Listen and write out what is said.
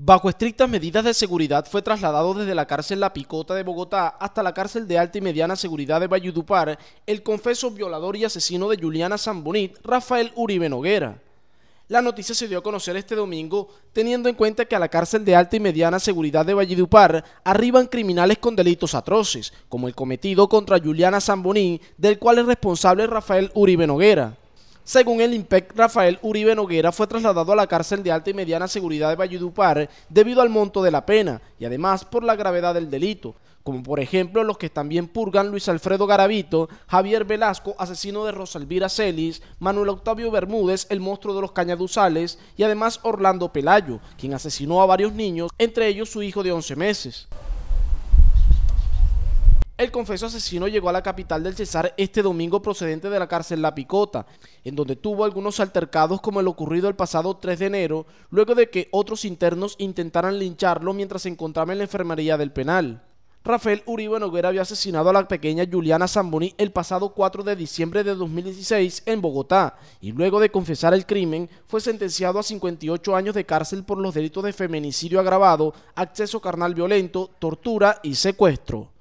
Bajo estrictas medidas de seguridad fue trasladado desde la cárcel La Picota de Bogotá hasta la cárcel de alta y mediana seguridad de Valledupar el confeso violador y asesino de Juliana Sambonit, Rafael Uribe Noguera. La noticia se dio a conocer este domingo, teniendo en cuenta que a la cárcel de alta y mediana seguridad de Valledupar arriban criminales con delitos atroces, como el cometido contra Juliana Zamboní, del cual es responsable Rafael Uribe Noguera. Según el IMPEC, Rafael Uribe Noguera fue trasladado a la cárcel de alta y mediana seguridad de Valledupar debido al monto de la pena y además por la gravedad del delito, como por ejemplo los que también purgan Luis Alfredo Garavito, Javier Velasco, asesino de Rosalvira Celis, Manuel Octavio Bermúdez, el monstruo de los cañaduzales y además Orlando Pelayo, quien asesinó a varios niños, entre ellos su hijo de 11 meses. El confeso asesino llegó a la capital del Cesar este domingo procedente de la cárcel La Picota, en donde tuvo algunos altercados como el ocurrido el pasado 3 de enero, luego de que otros internos intentaran lincharlo mientras se encontraba en la enfermería del penal. Rafael Uribe Noguera había asesinado a la pequeña Juliana Zamboni el pasado 4 de diciembre de 2016 en Bogotá y luego de confesar el crimen fue sentenciado a 58 años de cárcel por los delitos de feminicidio agravado, acceso carnal violento, tortura y secuestro.